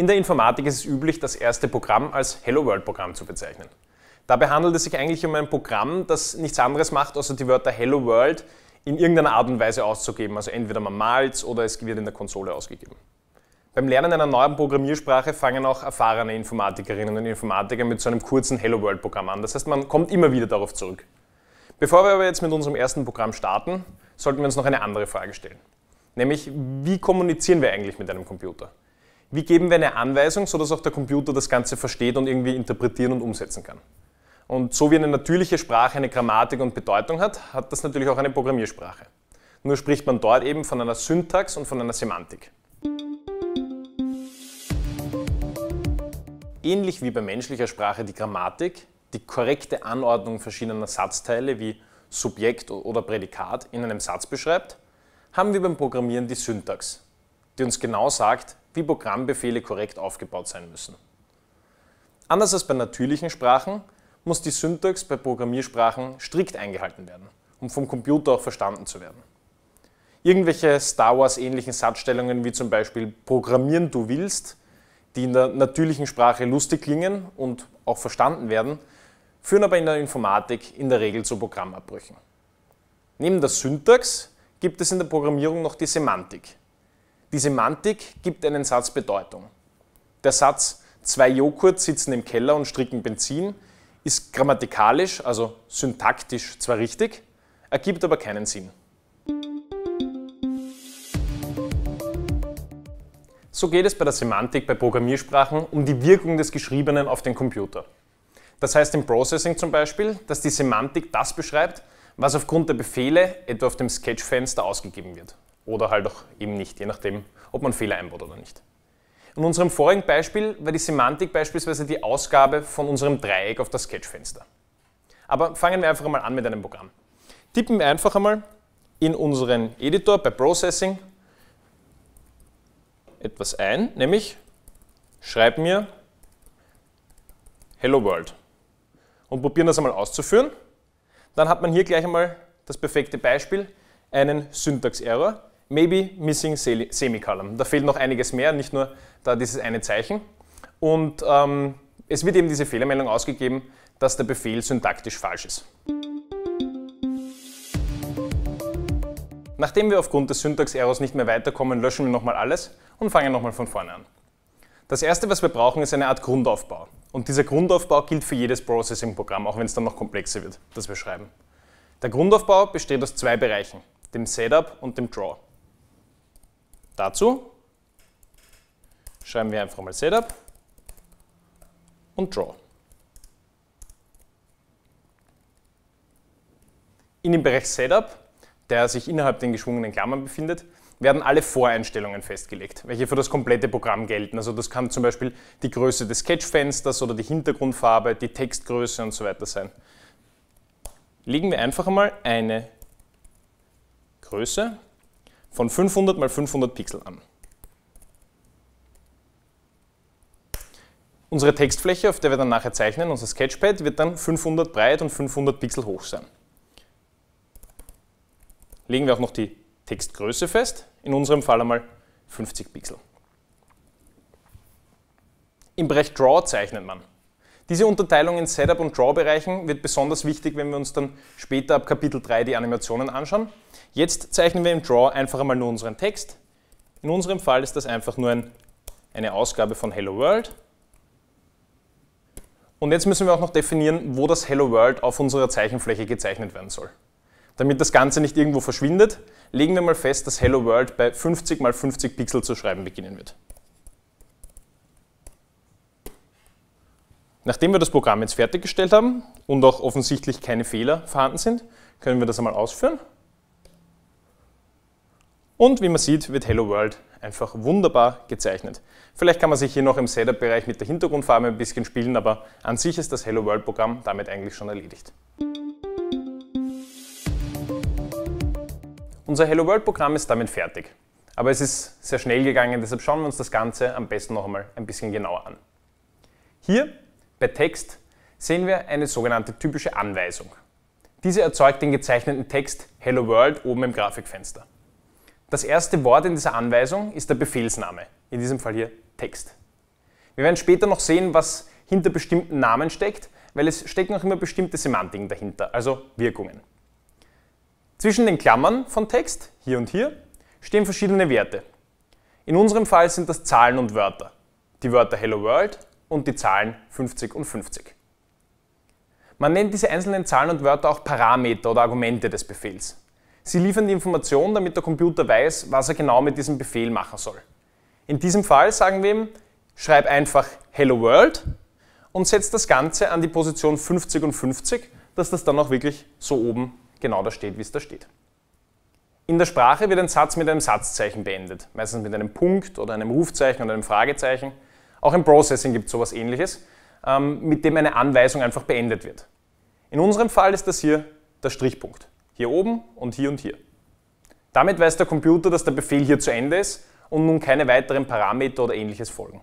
In der Informatik ist es üblich, das erste Programm als Hello World Programm zu bezeichnen. Dabei handelt es sich eigentlich um ein Programm, das nichts anderes macht, außer die Wörter Hello World in irgendeiner Art und Weise auszugeben. Also entweder man malt es oder es wird in der Konsole ausgegeben. Beim Lernen einer neuen Programmiersprache fangen auch erfahrene Informatikerinnen und Informatiker mit so einem kurzen Hello World Programm an. Das heißt, man kommt immer wieder darauf zurück. Bevor wir aber jetzt mit unserem ersten Programm starten, sollten wir uns noch eine andere Frage stellen. Nämlich, wie kommunizieren wir eigentlich mit einem Computer? Wie geben wir eine Anweisung, sodass auch der Computer das Ganze versteht und irgendwie interpretieren und umsetzen kann? Und so wie eine natürliche Sprache eine Grammatik und Bedeutung hat, hat das natürlich auch eine Programmiersprache. Nur spricht man dort eben von einer Syntax und von einer Semantik. Ähnlich wie bei menschlicher Sprache die Grammatik, die korrekte Anordnung verschiedener Satzteile wie Subjekt oder Prädikat in einem Satz beschreibt, haben wir beim Programmieren die Syntax, die uns genau sagt, wie Programmbefehle korrekt aufgebaut sein müssen. Anders als bei natürlichen Sprachen muss die Syntax bei Programmiersprachen strikt eingehalten werden, um vom Computer auch verstanden zu werden. Irgendwelche Star Wars-ähnlichen Satzstellungen wie zum Beispiel Programmieren du willst, die in der natürlichen Sprache lustig klingen und auch verstanden werden, führen aber in der Informatik in der Regel zu Programmabbrüchen. Neben der Syntax gibt es in der Programmierung noch die Semantik, die Semantik gibt einen Satz Bedeutung. Der Satz zwei Joghurt sitzen im Keller und stricken Benzin ist grammatikalisch, also syntaktisch zwar richtig, ergibt aber keinen Sinn. So geht es bei der Semantik bei Programmiersprachen um die Wirkung des Geschriebenen auf den Computer. Das heißt im Processing zum Beispiel, dass die Semantik das beschreibt, was aufgrund der Befehle etwa auf dem Sketchfenster ausgegeben wird oder halt auch eben nicht, je nachdem, ob man Fehler einbaut oder nicht. In unserem vorigen Beispiel war die Semantik beispielsweise die Ausgabe von unserem Dreieck auf das Sketchfenster. Aber fangen wir einfach mal an mit einem Programm. Tippen wir einfach einmal in unseren Editor bei Processing etwas ein, nämlich schreib mir Hello World und probieren das einmal auszuführen. Dann hat man hier gleich einmal das perfekte Beispiel, einen Syntax-Error, maybe missing semicolon. Da fehlt noch einiges mehr, nicht nur da dieses eine Zeichen. Und ähm, es wird eben diese Fehlermeldung ausgegeben, dass der Befehl syntaktisch falsch ist. Nachdem wir aufgrund des Syntax-Errors nicht mehr weiterkommen, löschen wir nochmal alles und fangen nochmal von vorne an. Das erste, was wir brauchen, ist eine Art Grundaufbau. Und dieser Grundaufbau gilt für jedes Processing-Programm, auch wenn es dann noch komplexer wird, das wir schreiben. Der Grundaufbau besteht aus zwei Bereichen, dem Setup und dem Draw. Dazu schreiben wir einfach mal Setup und Draw. In dem Bereich Setup, der sich innerhalb den geschwungenen Klammern befindet, werden alle Voreinstellungen festgelegt, welche für das komplette Programm gelten. Also das kann zum Beispiel die Größe des Sketchfensters oder die Hintergrundfarbe, die Textgröße und so weiter sein. Legen wir einfach mal eine Größe von 500 mal 500 Pixel an. Unsere Textfläche, auf der wir dann nachher zeichnen, unser Sketchpad, wird dann 500 breit und 500 Pixel hoch sein. Legen wir auch noch die Textgröße fest, in unserem Fall einmal 50 Pixel. Im Bereich Draw zeichnet man. Diese Unterteilung in Setup- und Draw-Bereichen wird besonders wichtig, wenn wir uns dann später ab Kapitel 3 die Animationen anschauen. Jetzt zeichnen wir im Draw einfach einmal nur unseren Text. In unserem Fall ist das einfach nur ein, eine Ausgabe von Hello World. Und jetzt müssen wir auch noch definieren, wo das Hello World auf unserer Zeichenfläche gezeichnet werden soll. Damit das Ganze nicht irgendwo verschwindet, legen wir mal fest, dass Hello World bei 50 x 50 Pixel zu schreiben beginnen wird. Nachdem wir das Programm jetzt fertiggestellt haben und auch offensichtlich keine Fehler vorhanden sind, können wir das einmal ausführen. Und wie man sieht, wird Hello World einfach wunderbar gezeichnet. Vielleicht kann man sich hier noch im Setup-Bereich mit der Hintergrundfarbe ein bisschen spielen, aber an sich ist das Hello World-Programm damit eigentlich schon erledigt. Unser Hello World-Programm ist damit fertig. Aber es ist sehr schnell gegangen, deshalb schauen wir uns das Ganze am besten noch einmal ein bisschen genauer an. Hier bei Text sehen wir eine sogenannte typische Anweisung. Diese erzeugt den gezeichneten Text Hello World oben im Grafikfenster. Das erste Wort in dieser Anweisung ist der Befehlsname, in diesem Fall hier Text. Wir werden später noch sehen, was hinter bestimmten Namen steckt, weil es stecken auch immer bestimmte Semantiken dahinter, also Wirkungen. Zwischen den Klammern von Text, hier und hier, stehen verschiedene Werte. In unserem Fall sind das Zahlen und Wörter. Die Wörter Hello World und die Zahlen 50 und 50. Man nennt diese einzelnen Zahlen und Wörter auch Parameter oder Argumente des Befehls. Sie liefern die Information, damit der Computer weiß, was er genau mit diesem Befehl machen soll. In diesem Fall sagen wir ihm, schreib einfach Hello World und setz das Ganze an die Position 50 und 50, dass das dann auch wirklich so oben genau da steht, wie es da steht. In der Sprache wird ein Satz mit einem Satzzeichen beendet, meistens mit einem Punkt oder einem Rufzeichen oder einem Fragezeichen. Auch im Processing gibt es sowas ähnliches, ähm, mit dem eine Anweisung einfach beendet wird. In unserem Fall ist das hier der Strichpunkt. Hier oben und hier und hier. Damit weiß der Computer, dass der Befehl hier zu Ende ist und nun keine weiteren Parameter oder ähnliches folgen.